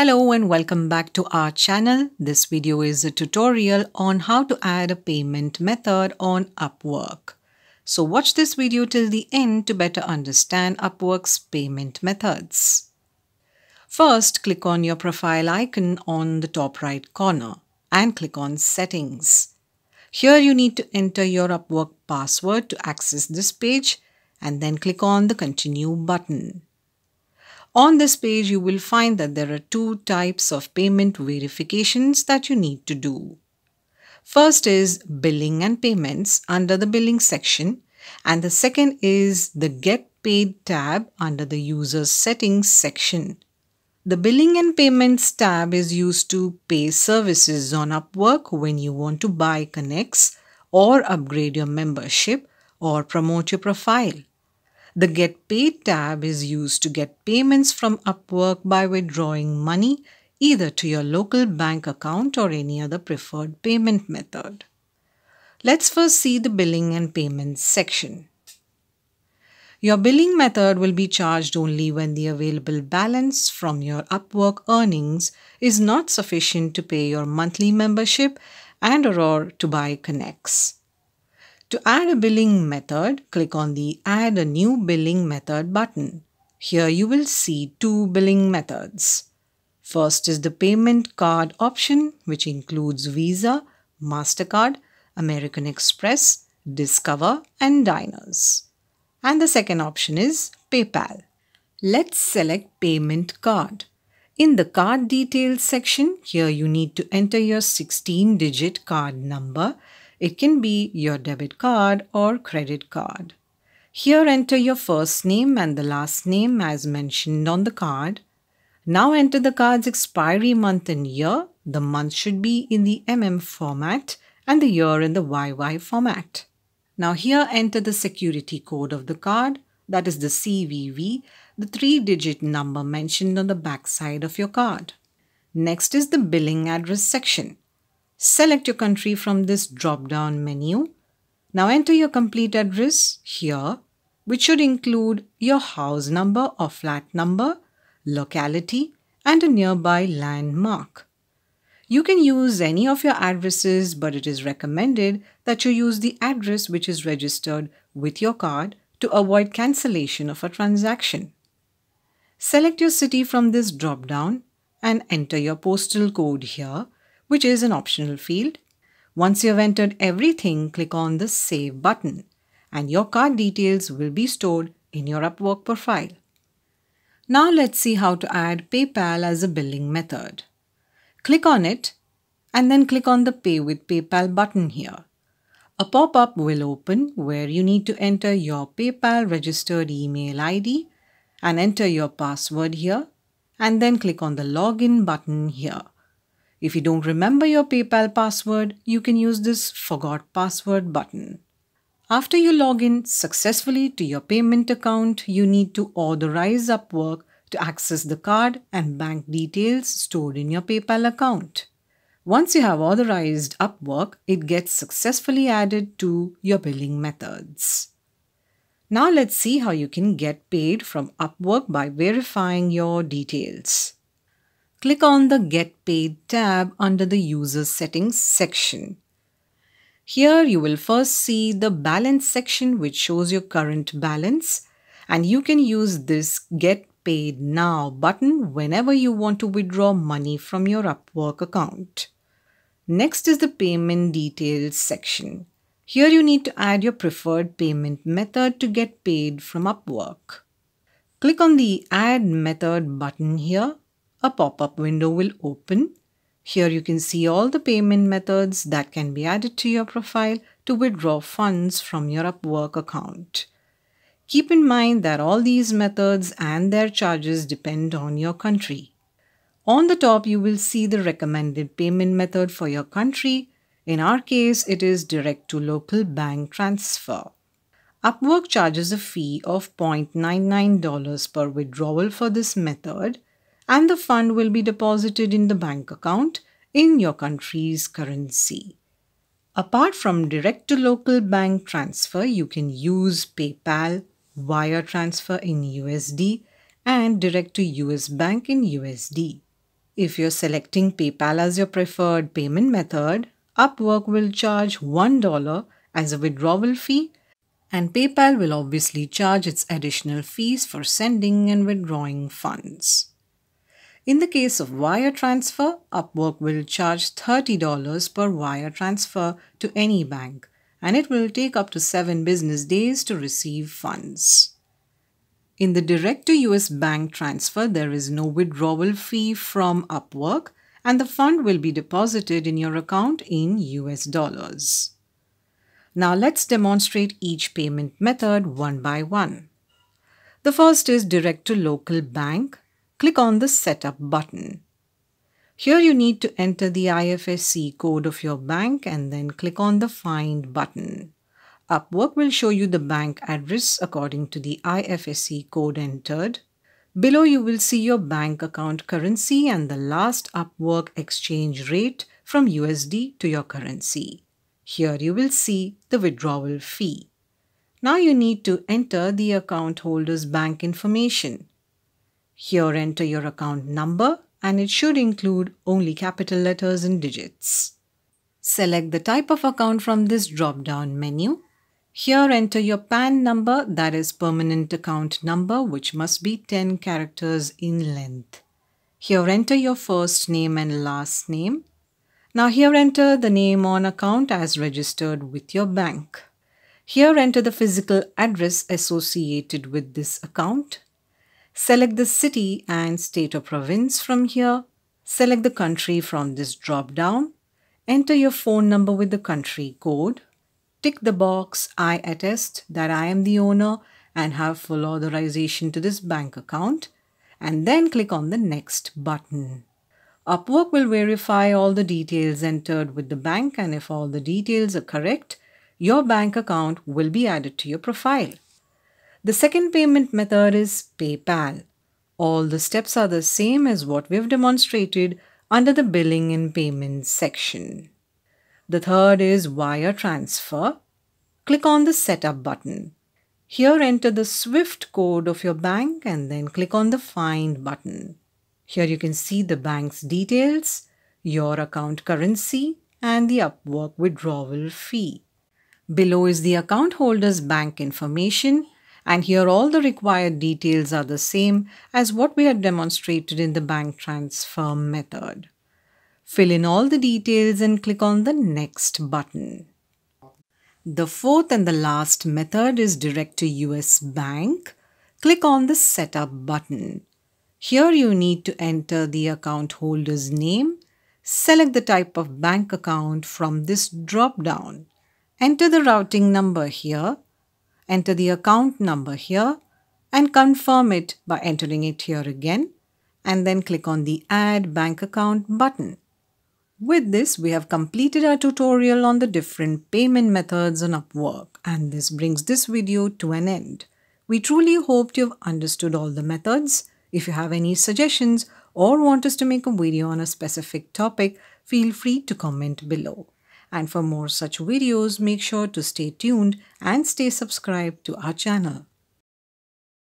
Hello and welcome back to our channel. This video is a tutorial on how to add a payment method on Upwork. So watch this video till the end to better understand Upwork's payment methods. First, click on your profile icon on the top right corner and click on Settings. Here you need to enter your Upwork password to access this page and then click on the Continue button. On this page, you will find that there are two types of payment verifications that you need to do. First is billing and payments under the billing section and the second is the get paid tab under the user settings section. The Billing and Payments tab is used to pay services on Upwork when you want to buy connects or upgrade your membership or promote your profile. The Get Paid tab is used to get payments from Upwork by withdrawing money either to your local bank account or any other preferred payment method. Let's first see the billing and payments section. Your billing method will be charged only when the available balance from your Upwork earnings is not sufficient to pay your monthly membership and or to buy connects. To add a billing method, click on the Add a new billing method button. Here you will see two billing methods. First is the payment card option which includes Visa, MasterCard, American Express, Discover and Diners. And the second option is PayPal. Let's select payment card. In the card details section, here you need to enter your 16-digit card number it can be your debit card or credit card. Here enter your first name and the last name as mentioned on the card. Now enter the card's expiry month and year. The month should be in the MM format and the year in the YY format. Now here enter the security code of the card, that is the CVV, the three-digit number mentioned on the back side of your card. Next is the billing address section. Select your country from this drop-down menu. Now enter your complete address here, which should include your house number or flat number, locality, and a nearby landmark. You can use any of your addresses, but it is recommended that you use the address which is registered with your card to avoid cancellation of a transaction. Select your city from this drop-down and enter your postal code here, which is an optional field. Once you have entered everything, click on the Save button and your card details will be stored in your Upwork profile. Now let's see how to add PayPal as a billing method. Click on it and then click on the Pay with PayPal button here. A pop-up will open where you need to enter your PayPal registered email ID and enter your password here and then click on the login button here. If you don't remember your PayPal password, you can use this Forgot Password button. After you log in successfully to your payment account, you need to authorize Upwork to access the card and bank details stored in your PayPal account. Once you have authorized Upwork, it gets successfully added to your billing methods. Now let's see how you can get paid from Upwork by verifying your details click on the Get Paid tab under the User Settings section. Here you will first see the balance section which shows your current balance and you can use this Get Paid Now button whenever you want to withdraw money from your Upwork account. Next is the payment details section. Here you need to add your preferred payment method to get paid from Upwork. Click on the Add Method button here a pop-up window will open. Here you can see all the payment methods that can be added to your profile to withdraw funds from your Upwork account. Keep in mind that all these methods and their charges depend on your country. On the top, you will see the recommended payment method for your country. In our case, it is direct to local bank transfer. Upwork charges a fee of $0.99 per withdrawal for this method and the fund will be deposited in the bank account in your country's currency. Apart from direct to local bank transfer, you can use PayPal, wire transfer in USD, and direct to US bank in USD. If you're selecting PayPal as your preferred payment method, Upwork will charge $1 as a withdrawal fee, and PayPal will obviously charge its additional fees for sending and withdrawing funds. In the case of wire transfer, Upwork will charge $30 per wire transfer to any bank, and it will take up to 7 business days to receive funds. In the direct to US bank transfer, there is no withdrawal fee from Upwork, and the fund will be deposited in your account in US dollars. Now let's demonstrate each payment method one by one. The first is direct to local bank click on the Setup button. Here you need to enter the IFSC code of your bank and then click on the Find button. Upwork will show you the bank address according to the IFSC code entered. Below you will see your bank account currency and the last Upwork exchange rate from USD to your currency. Here you will see the withdrawal fee. Now you need to enter the account holder's bank information. Here enter your account number and it should include only capital letters and digits. Select the type of account from this drop-down menu. Here enter your PAN number that is permanent account number which must be 10 characters in length. Here enter your first name and last name. Now here enter the name on account as registered with your bank. Here enter the physical address associated with this account Select the city and state or province from here. Select the country from this drop down. Enter your phone number with the country code. Tick the box I attest that I am the owner and have full authorization to this bank account and then click on the next button. Upwork will verify all the details entered with the bank and if all the details are correct, your bank account will be added to your profile. The second payment method is PayPal. All the steps are the same as what we've demonstrated under the billing and payments section. The third is wire transfer. Click on the setup button. Here enter the SWIFT code of your bank and then click on the find button. Here you can see the bank's details, your account currency and the Upwork withdrawal fee. Below is the account holder's bank information and here all the required details are the same as what we had demonstrated in the bank transfer method. Fill in all the details and click on the next button. The fourth and the last method is direct to US Bank. Click on the setup button. Here you need to enter the account holder's name. Select the type of bank account from this drop down. Enter the routing number here enter the account number here and confirm it by entering it here again and then click on the Add Bank Account button. With this, we have completed our tutorial on the different payment methods on Upwork and this brings this video to an end. We truly hope you've understood all the methods. If you have any suggestions or want us to make a video on a specific topic, feel free to comment below. And for more such videos, make sure to stay tuned and stay subscribed to our channel.